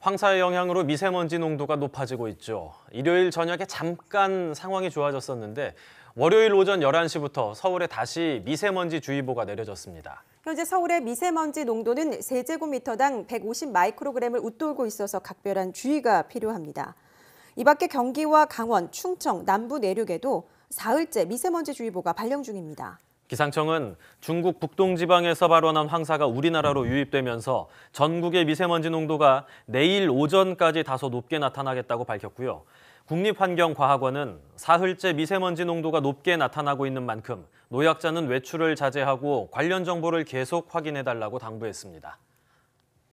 황사의 영향으로 미세먼지 농도가 높아지고 있죠. 일요일 저녁에 잠깐 상황이 좋아졌었는데 월요일 오전 11시부터 서울에 다시 미세먼지 주의보가 내려졌습니다. 현재 서울의 미세먼지 농도는 세제곱미터당 150 마이크로그램을 웃돌고 있어서 각별한 주의가 필요합니다. 이 밖에 경기와 강원, 충청, 남부 내륙에도 사흘째 미세먼지 주의보가 발령 중입니다. 기상청은 중국 북동지방에서 발원한 황사가 우리나라로 유입되면서 전국의 미세먼지 농도가 내일 오전까지 다소 높게 나타나겠다고 밝혔고요. 국립환경과학원은 사흘째 미세먼지 농도가 높게 나타나고 있는 만큼 노약자는 외출을 자제하고 관련 정보를 계속 확인해달라고 당부했습니다.